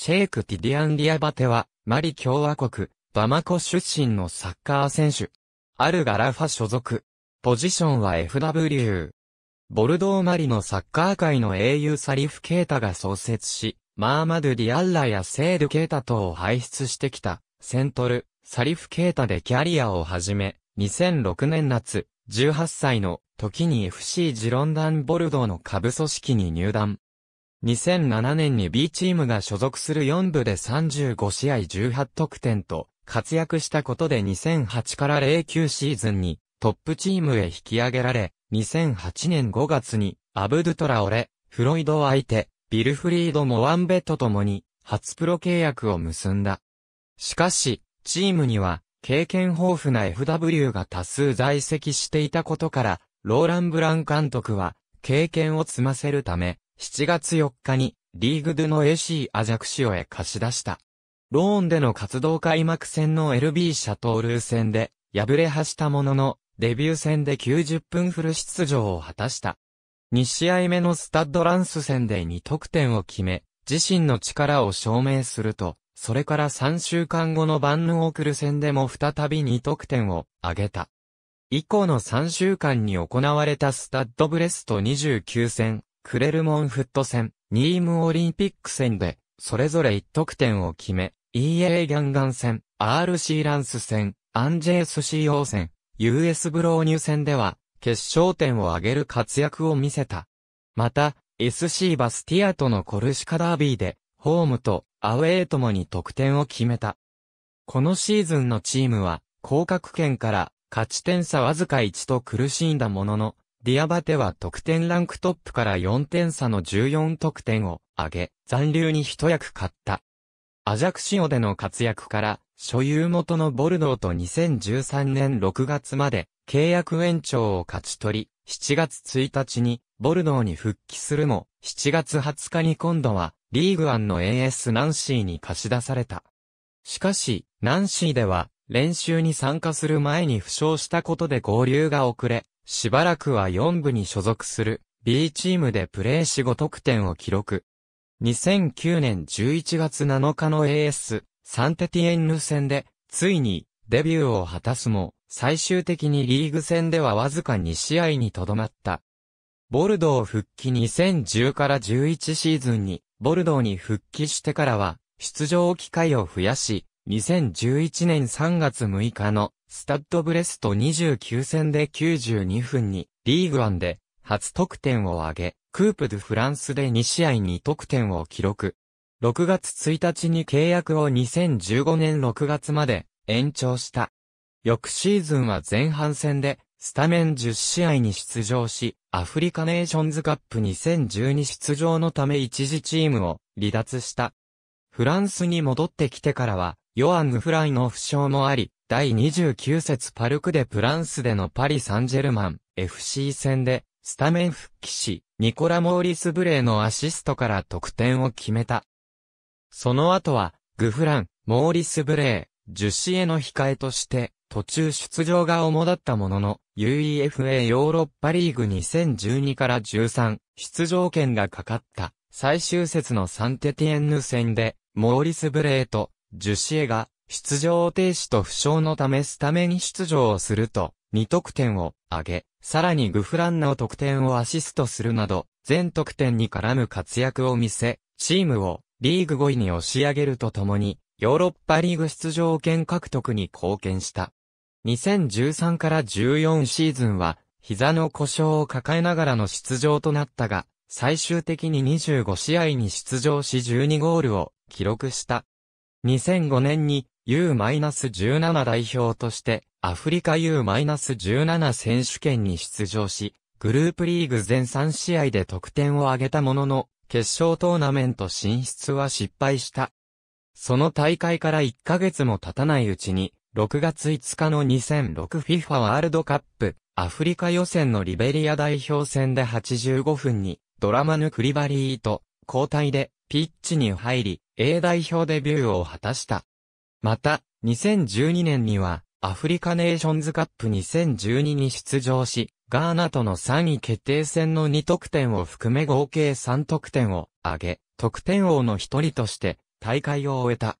シェイク・ティディアン・ディアバテは、マリ共和国、バマコ出身のサッカー選手。アルガラファ所属。ポジションは FW。ボルドーマリのサッカー界の英雄サリフ・ケータが創設し、マーマドゥ・ディアッラやセール・ケータ等を輩出してきた、セントル、サリフ・ケータでキャリアを始め、2006年夏、18歳の時に FC ジロンダン・ボルドーの下部組織に入団。2007年に B チームが所属する4部で35試合18得点と活躍したことで2008から09シーズンにトップチームへ引き上げられ、2008年5月にアブドゥトラオレ、フロイド相手、ビルフリード・モワンベッともに初プロ契約を結んだ。しかし、チームには経験豊富な FW が多数在籍していたことから、ローラン・ブラン監督は経験を積ませるため、7月4日にリーグドゥの AC アジャクシオへ貸し出した。ローンでの活動開幕戦の LB シャトールー戦で敗れはしたものの、デビュー戦で90分フル出場を果たした。2試合目のスタッドランス戦で2得点を決め、自身の力を証明すると、それから3週間後のバンヌオークル戦でも再び2得点を挙げた。以降の3週間に行われたスタッドブレスト29戦、クレルモンフット戦、ニームオリンピック戦で、それぞれ1得点を決め、EA ギャンガン戦、RC ランス戦、アンジェース CO 戦、US ブローニュ戦では、決勝点を挙げる活躍を見せた。また、SC バスティアとのコルシカダービーで、ホームとアウェーともに得点を決めた。このシーズンのチームは、降格圏から勝ち点差わずか1と苦しんだものの、ディアバテは得点ランクトップから4点差の14得点を上げ、残留に一役買った。アジャクシオでの活躍から、所有元のボルドーと2013年6月まで契約延長を勝ち取り、7月1日にボルドーに復帰するも、7月20日に今度はリーグワンの AS ナンシーに貸し出された。しかし、ナンシーでは練習に参加する前に負傷したことで合流が遅れ、しばらくは4部に所属する B チームでプレーし5得点を記録。2009年11月7日の AS サンテティエンヌ戦でついにデビューを果たすも最終的にリーグ戦ではわずか2試合にとどまった。ボルドー復帰2010から11シーズンにボルドーに復帰してからは出場機会を増やし2011年3月6日のスタッドブレスト29戦で92分に、リーグワンで初得点を挙げ、クープ・ドゥ・フランスで2試合に得点を記録。6月1日に契約を2015年6月まで延長した。翌シーズンは前半戦でスタメン10試合に出場し、アフリカネーションズカップ2012出場のため一時チームを離脱した。フランスに戻ってきてからは、ヨアン・グフライの負傷もあり、第29節パルクでプランスでのパリ・サンジェルマン FC 戦でスタメン復帰し、ニコラ・モーリス・ブレーのアシストから得点を決めた。その後は、グフラン、モーリス・ブレー、ジュシエの控えとして、途中出場が主だったものの、UEFA ヨーロッパリーグ2012から13、出場権がかかった、最終節のサンテティエンヌ戦で、モーリス・ブレーと、ジュシエが、出場停止と負傷のためスタメン出場をすると、2得点を挙げ、さらにグフランの得点をアシストするなど、全得点に絡む活躍を見せ、チームをリーグ5位に押し上げるとともに、ヨーロッパリーグ出場権獲得に貢献した。2013から14シーズンは、膝の故障を抱えながらの出場となったが、最終的に25試合に出場し12ゴールを記録した。2005年に U-17 代表として、アフリカ U-17 選手権に出場し、グループリーグ全3試合で得点を挙げたものの、決勝トーナメント進出は失敗した。その大会から1ヶ月も経たないうちに、6月5日の 2006FIFA ワールドカップ、アフリカ予選のリベリア代表戦で85分に、ドラマヌ・クリバリーと、交代で、ピッチに入り、A 代表デビューを果たした。また、2012年には、アフリカネーションズカップ2012に出場し、ガーナとの3位決定戦の2得点を含め合計3得点を挙げ、得点王の一人として大会を終えた。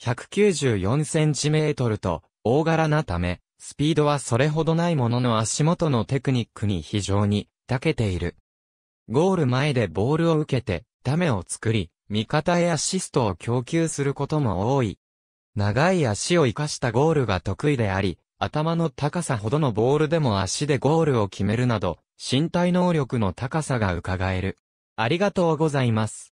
194センチメートルと大柄なため、スピードはそれほどないものの足元のテクニックに非常に長けている。ゴール前でボールを受けて、ダメを作り、味方へアシストを供給することも多い、長い足を生かしたゴールが得意であり、頭の高さほどのボールでも足でゴールを決めるなど、身体能力の高さが伺える。ありがとうございます。